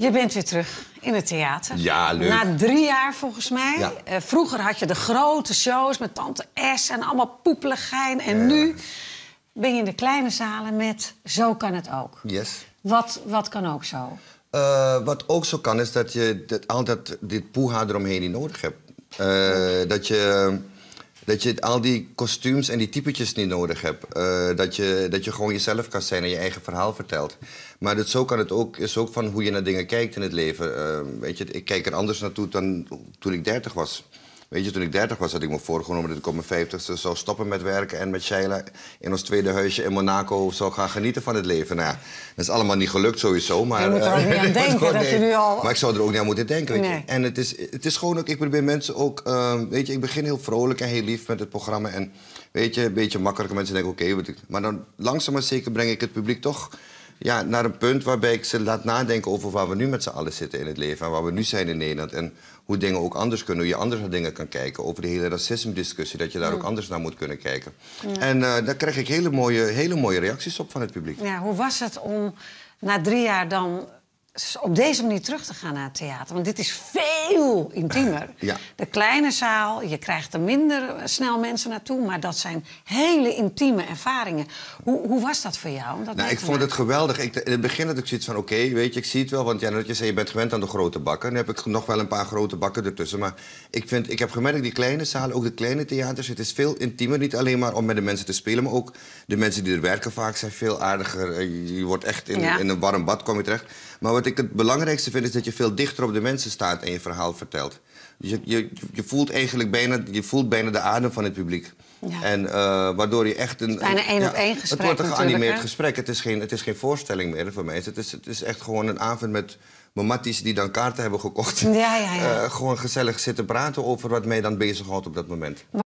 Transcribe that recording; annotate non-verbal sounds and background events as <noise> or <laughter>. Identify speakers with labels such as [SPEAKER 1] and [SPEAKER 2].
[SPEAKER 1] Je bent weer terug in het theater. Ja, leuk. Na drie jaar volgens mij. Eh, vroeger had je de grote shows met Tante S en allemaal poepeligijn. En nu ben je in de kleine zalen met Zo kan het ook. Yes. Wat, wat kan ook zo?
[SPEAKER 2] Eh, wat ook zo kan is dat je dit, altijd dit poeha eromheen niet nodig hebt. Eh, dat je dat je al die kostuums en die typetjes niet nodig hebt. Eh, dat, je, dat je gewoon jezelf kan zijn en je eigen verhaal vertelt. Maar dat, zo kan het ook, is ook van hoe je naar dingen kijkt in het leven. Eh, weet je, ik kijk er anders naartoe dan toen ik dertig was. Weet je, toen ik 30 was, had ik me voorgenomen dat ik op mijn 50ste zou stoppen met werken en met Sheila in ons tweede huisje in Monaco zou gaan genieten van het leven. Nou, dat is allemaal niet gelukt sowieso. Maar, je moet er ook niet eh, aan <laughs> denken dat je nu al... Maar ik zou er ook niet aan moeten denken. Weet je. En het is, het is gewoon ook, ik probeer mensen ook, ehm, weet je, ik begin heel vrolijk en heel lief met het programma. En weet je, een beetje makkelijker mensen denken, oké, maar dan langzaam maar zeker breng ik het publiek toch ja, naar een punt waarbij ik ze laat nadenken over waar we nu met z'n allen zitten in het leven en waar we nu zijn in Nederland en hoe dingen ook anders kunnen, hoe je anders naar dingen kan kijken. Over de hele racisme-discussie, dat je daar ook anders naar moet kunnen kijken. En eh, daar krijg ik hele mooie, hele mooie reacties op van het publiek.
[SPEAKER 1] Ja, hoe was het om na drie jaar dan op deze manier terug te gaan naar het theater. Want dit is veel intiemer. <laughs> De kleine zaal, je krijgt er minder eh, snel mensen naartoe. Maar dat zijn hele intieme ervaringen. Hoe, hoe was dat voor jou? Dat nou, ik vond het
[SPEAKER 2] geweldig. Ik, in het begin had ik zoiets van, oké, weet je, ik zie het wel. Want ja, je zei, je bent gewend aan de grote bakken. Nu heb ik nog wel een paar grote bakken ertussen. Maar ik, vind, ik heb gemerkt, die kleine zalen, ook de kleine theaters... het is veel intiemer, niet alleen maar om met de mensen te spelen... maar ook de mensen die er werken vaak zijn veel aardiger. Eh, je wordt echt in, in een warm bad, kom je terecht. Maar wat ik het belangrijkste vind is dat je veel dichter op de mensen staat en je verhaal vertelt. Dus je, je, je voelt eigenlijk bijna, je voelt bijna de adem van het publiek. En eh, waardoor je echt een. bijna één op één gesprek. Het wordt een geanimeerd gesprek. Het is, geen, het is geen voorstelling meer voor mij. Het is, het is echt gewoon een avond met matties die dan kaarten hebben gekocht. Ja, ja, ja. Eh, gewoon gezellig zitten praten over wat mij dan bezighoudt op dat moment.